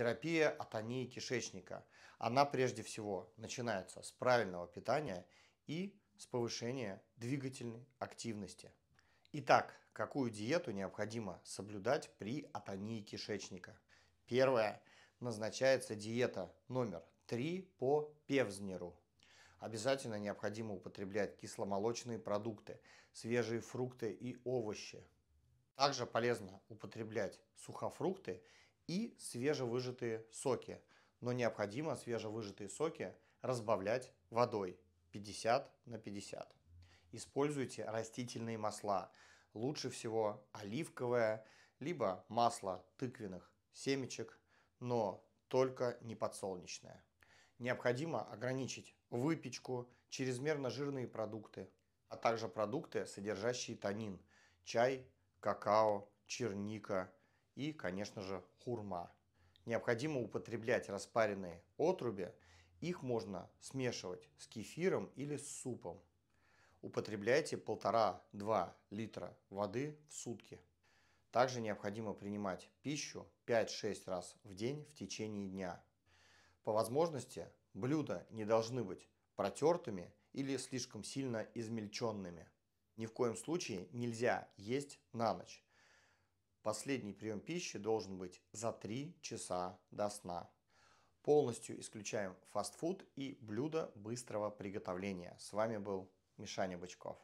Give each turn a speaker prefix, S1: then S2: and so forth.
S1: терапия атонии кишечника. Она прежде всего начинается с правильного питания и с повышения двигательной активности. Итак, какую диету необходимо соблюдать при атонии кишечника? Первое. Назначается диета номер 3 по Певзнеру. Обязательно необходимо употреблять кисломолочные продукты, свежие фрукты и овощи. Также полезно употреблять сухофрукты и свежевыжатые соки. Но необходимо свежевыжатые соки разбавлять водой 50 на 50. Используйте растительные масла. Лучше всего оливковое, либо масло тыквенных семечек, но только не подсолнечное. Необходимо ограничить выпечку, чрезмерно жирные продукты, а также продукты, содержащие танин, чай, какао, черника, и, конечно же, хурма. Необходимо употреблять распаренные отруби. Их можно смешивать с кефиром или с супом. Употребляйте 1,5-2 литра воды в сутки. Также необходимо принимать пищу 5-6 раз в день в течение дня. По возможности блюда не должны быть протертыми или слишком сильно измельченными. Ни в коем случае нельзя есть на ночь. Последний прием пищи должен быть за 3 часа до сна. Полностью исключаем фастфуд и блюда быстрого приготовления. С вами был Мишаня Бычков.